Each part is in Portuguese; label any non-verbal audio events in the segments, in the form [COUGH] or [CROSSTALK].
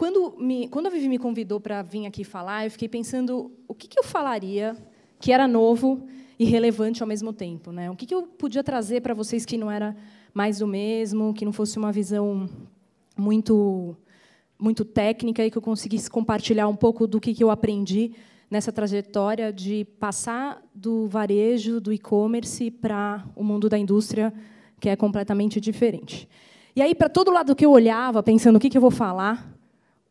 quando, me, quando a Vivi me convidou para vir aqui falar, eu fiquei pensando o que, que eu falaria que era novo e relevante ao mesmo tempo. Né? O que, que eu podia trazer para vocês que não era mais do mesmo, que não fosse uma visão muito muito técnica e que eu conseguisse compartilhar um pouco do que, que eu aprendi nessa trajetória de passar do varejo, do e-commerce, para o mundo da indústria, que é completamente diferente. E aí, para todo lado que eu olhava, pensando o que, que eu vou falar,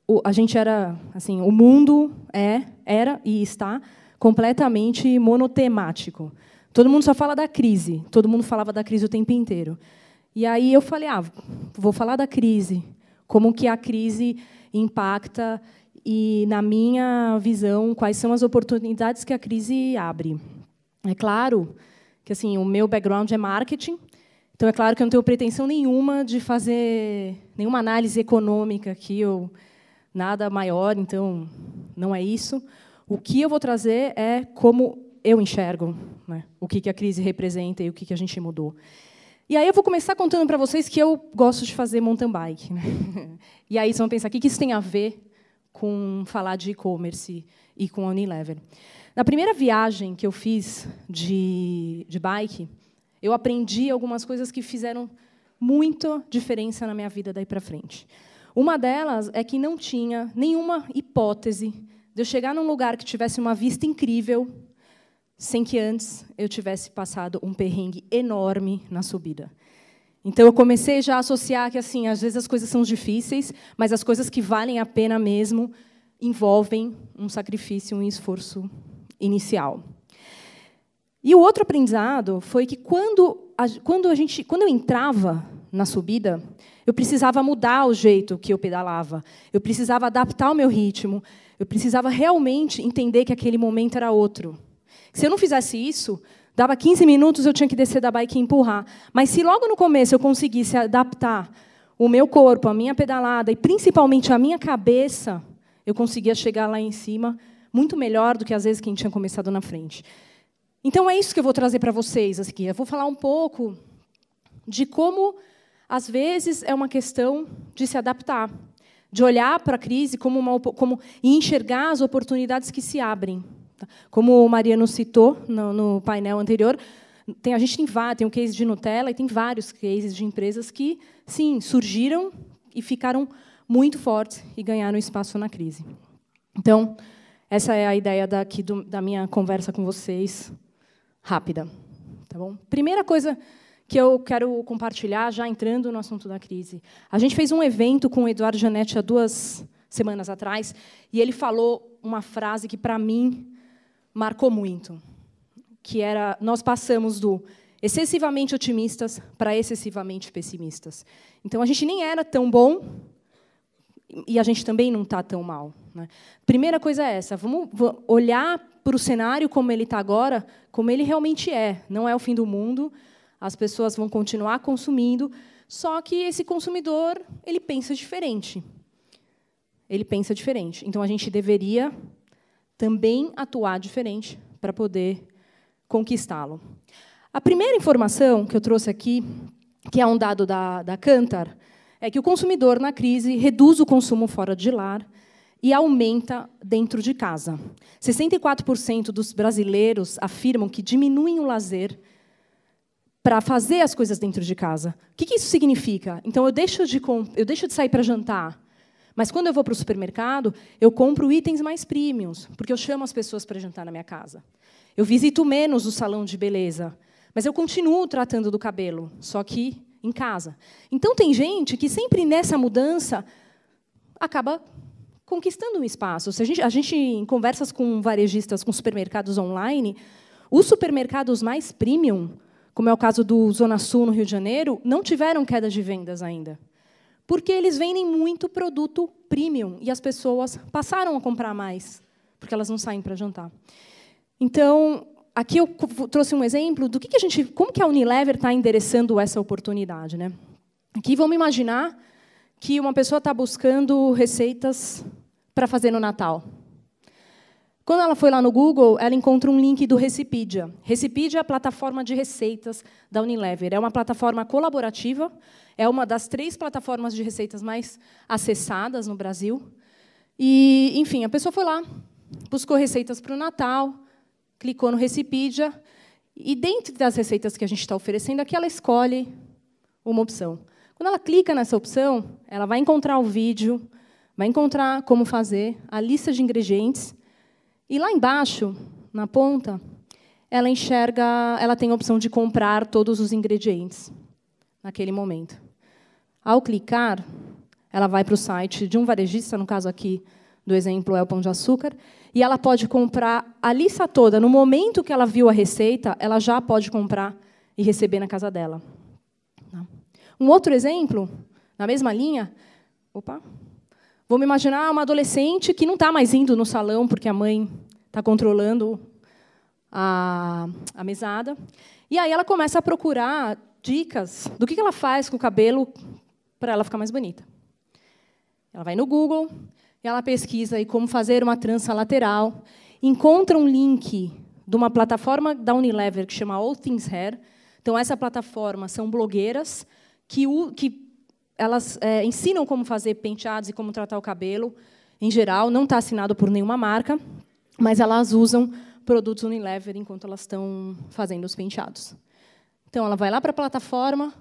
o, a gente era, assim, o mundo é, era e está completamente monotemático. Todo mundo só fala da crise, todo mundo falava da crise o tempo inteiro. E aí eu falei, ah, vou falar da crise, como que a crise impacta e, na minha visão, quais são as oportunidades que a crise abre. É claro que assim o meu background é marketing, então é claro que eu não tenho pretensão nenhuma de fazer nenhuma análise econômica aqui ou nada maior, então não é isso. O que eu vou trazer é como eu enxergo né, o que, que a crise representa e o que, que a gente mudou. E aí eu vou começar contando para vocês que eu gosto de fazer mountain bike. Né? [LAUGHS] E aí vocês vão pensar, o que, que isso tem a ver com falar de e-commerce e com a Unilever? Na primeira viagem que eu fiz de, de bike, eu aprendi algumas coisas que fizeram muita diferença na minha vida daí para frente. Uma delas é que não tinha nenhuma hipótese de eu chegar num lugar que tivesse uma vista incrível sem que antes eu tivesse passado um perrengue enorme na subida. Então eu comecei já a associar que assim, às vezes as coisas são difíceis, mas as coisas que valem a pena mesmo envolvem um sacrifício, um esforço inicial. E o outro aprendizado foi que quando a, quando a gente, quando eu entrava na subida, eu precisava mudar o jeito que eu pedalava, eu precisava adaptar o meu ritmo, eu precisava realmente entender que aquele momento era outro. Se eu não fizesse isso, dava 15 minutos, eu tinha que descer da bike e empurrar. Mas se logo no começo eu conseguisse adaptar o meu corpo, a minha pedalada e principalmente a minha cabeça, eu conseguia chegar lá em cima muito melhor do que às vezes quem tinha começado na frente. Então é isso que eu vou trazer para vocês aqui. Eu vou falar um pouco de como às vezes é uma questão de se adaptar, de olhar para a crise como uma, como, e enxergar as oportunidades que se abrem. Tá? Como o Mariano citou no, no painel anterior, tem, a gente tem, tem o case de Nutella e tem vários cases de empresas que, sim, surgiram e ficaram muito fortes e ganharam espaço na crise. Então, essa é a ideia daqui do, da minha conversa com vocês, rápida. Tá bom? Primeira coisa que eu quero compartilhar já entrando no assunto da crise. A gente fez um evento com o Eduardo Janetti há duas semanas atrás e ele falou uma frase que, para mim, marcou muito, que era nós passamos do excessivamente otimistas para excessivamente pessimistas. Então, a gente nem era tão bom e a gente também não está tão mal. Né? Primeira coisa é essa: vamos olhar para o cenário como ele está agora, como ele realmente é. Não é o fim do mundo, as pessoas vão continuar consumindo, só que esse consumidor ele pensa diferente. Ele pensa diferente. Então a gente deveria também atuar diferente para poder conquistá-lo. A primeira informação que eu trouxe aqui, que é um dado da, da Cantar, é que o consumidor na crise reduz o consumo fora de lar e aumenta dentro de casa. 64% dos brasileiros afirmam que diminuem o lazer para fazer as coisas dentro de casa. O que, que isso significa? Então, eu deixo de, eu deixo de sair para jantar. Mas quando eu vou para o supermercado, eu compro itens mais premiums, porque eu chamo as pessoas para jantar na minha casa. Eu visito menos o salão de beleza, mas eu continuo tratando do cabelo, só que em casa. Então tem gente que sempre nessa mudança acaba conquistando um espaço. Se a gente, a gente em conversas com varejistas, com supermercados online, os supermercados mais premium como é o caso do Zona Sul no Rio de Janeiro, não tiveram quedas de vendas ainda. Porque eles vendem muito produto premium e as pessoas passaram a comprar mais, porque elas não saem para jantar. Então, aqui eu trouxe um exemplo do que, a gente, como que a Unilever está endereçando essa oportunidade, né? Aqui vamos imaginar que uma pessoa está buscando receitas para fazer no Natal. Quando ela foi lá no Google, ela encontra um link do Recipedia. Recipedia é a plataforma de receitas da Unilever. É uma plataforma colaborativa, é uma das três plataformas de receitas mais acessadas no Brasil. E, enfim, a pessoa foi lá, buscou receitas para o Natal, clicou no Recipedia, e dentro das receitas que a gente está oferecendo aqui, ela escolhe uma opção. Quando ela clica nessa opção, ela vai encontrar o vídeo, vai encontrar como fazer, a lista de ingredientes e lá embaixo, na ponta, ela enxerga, ela tem a opção de comprar todos os ingredientes naquele momento. Ao clicar, ela vai para o site de um varejista, no caso aqui do exemplo é o pão de açúcar, e ela pode comprar a lista toda. No momento que ela viu a receita, ela já pode comprar e receber na casa dela. Tá? Um outro exemplo, na mesma linha, opa, Vamos imaginar uma adolescente que não está mais indo no salão porque a mãe está controlando a, a, mesada. E aí ela começa a procurar dicas do que ela faz com o cabelo para ela ficar mais bonita. Ela vai no Google, ela pesquisa aí como fazer uma trança lateral, encontra um link de uma plataforma da Unilever que chama All Things Hair. Então, essa plataforma são blogueiras que, que elas é, ensinam como fazer penteados e como tratar o cabelo, em geral, não está assinado por nenhuma marca, mas elas usam produtos Unilever enquanto elas estão fazendo os penteados. Então, ela vai lá para a plataforma,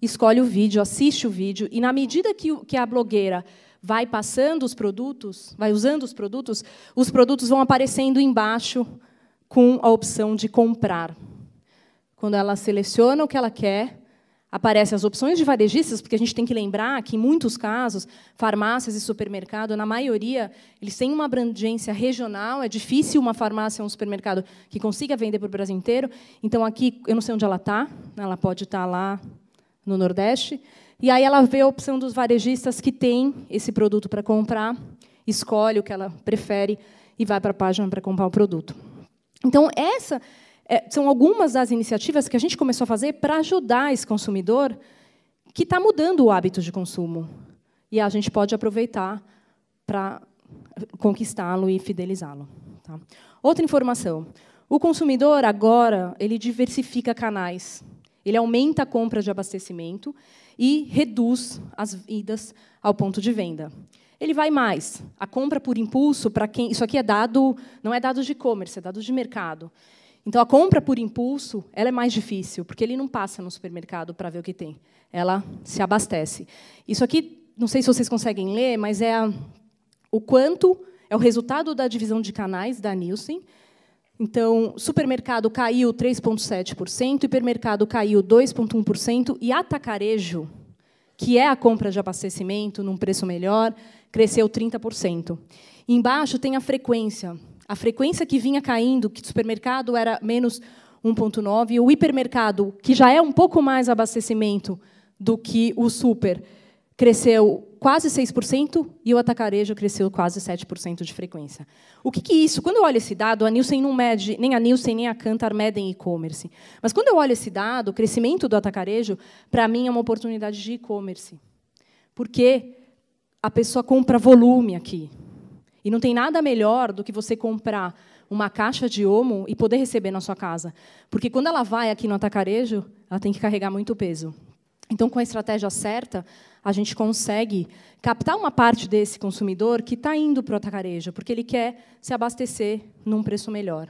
escolhe o vídeo, assiste o vídeo, e na medida que, que a blogueira vai passando os produtos, vai usando os produtos, os produtos vão aparecendo embaixo com a opção de comprar. Quando ela seleciona o que ela quer, aparecem as opções de varejistas, porque a gente tem que lembrar que, em muitos casos, farmácias e supermercado, na maioria, eles têm uma abrangência regional, é difícil uma farmácia ou um supermercado que consiga vender para o Brasil inteiro. Então, aqui, eu não sei onde ela está, né, ela pode estar tá lá no Nordeste. E aí ela vê a opção dos varejistas que tem esse produto para comprar, escolhe o que ela prefere e vai para a página para comprar o produto. Então, essa é, são algumas das iniciativas que a gente começou a fazer para ajudar esse consumidor que está mudando o hábito de consumo. E a gente pode aproveitar para conquistá-lo e fidelizá-lo. Tá? Outra informação. O consumidor, agora, ele diversifica canais. Ele aumenta a compra de abastecimento e reduz as vidas ao ponto de venda. Ele vai mais. A compra por impulso, para quem. Isso aqui é dado, não é dado de e-commerce, é dado de mercado. Então, a compra por impulso ela é mais difícil, porque ele não passa no supermercado para ver o que tem. Ela se abastece. Isso aqui, não sei se vocês conseguem ler, mas é a, o quanto é o resultado da divisão de canais da Nielsen. Então, supermercado caiu 3,7%, hipermercado caiu 2,1%, e atacarejo, que é a compra de abastecimento num preço melhor, cresceu 30%. Embaixo tem a frequência a frequência que vinha caindo, que do supermercado era menos 1,9, o hipermercado, que já é um pouco mais abastecimento do que o super, cresceu quase 6% e o atacarejo cresceu quase 7% de frequência. O que, que é isso? Quando eu olho esse dado, a Nielsen não mede, nem a Nielsen nem a Kantar medem e-commerce. Mas quando eu olho esse dado, o crescimento do atacarejo, para mim é uma oportunidade de e-commerce. Porque a pessoa compra volume aqui. E não tem nada melhor do que você comprar uma caixa de homo e poder receber na sua casa. Porque quando ela vai aqui no atacarejo, ela tem que carregar muito peso. Então, com a estratégia certa, a gente consegue captar uma parte desse consumidor que está indo para o atacarejo, porque ele quer se abastecer num preço melhor.